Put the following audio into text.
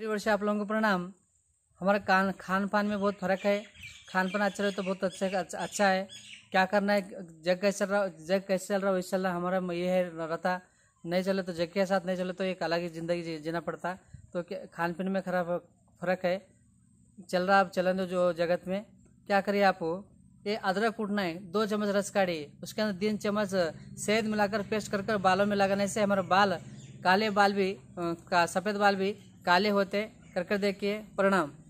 मेरी आप लोगों को प्रणाम हमारा कान खान पान में बहुत फ़र्क है खान पान अच्छा रहे तो बहुत अच्छा, अच्छा अच्छा है क्या करना है जग कैसे चल रहा जग कैसे चल रहा वैसे चल रहा हमारा ये है रहता नहीं चले तो जग के साथ नहीं चले तो एक अलग ही ज़िंदगी जीना पड़ता तो खान पीन में खराब फ़र्क है चल रहा आप चलन दो तो जो जगत में क्या करिए आप ये अदरक कूटना है दो चम्मच रस काढ़ी उसके अंदर तीन चम्मच शहद मिलाकर पेस्ट कर कर बालों में लगाने से हमारे बाल काले बाल भी का सफ़ेद बाल भी काले होते कर देखिए प्रणाम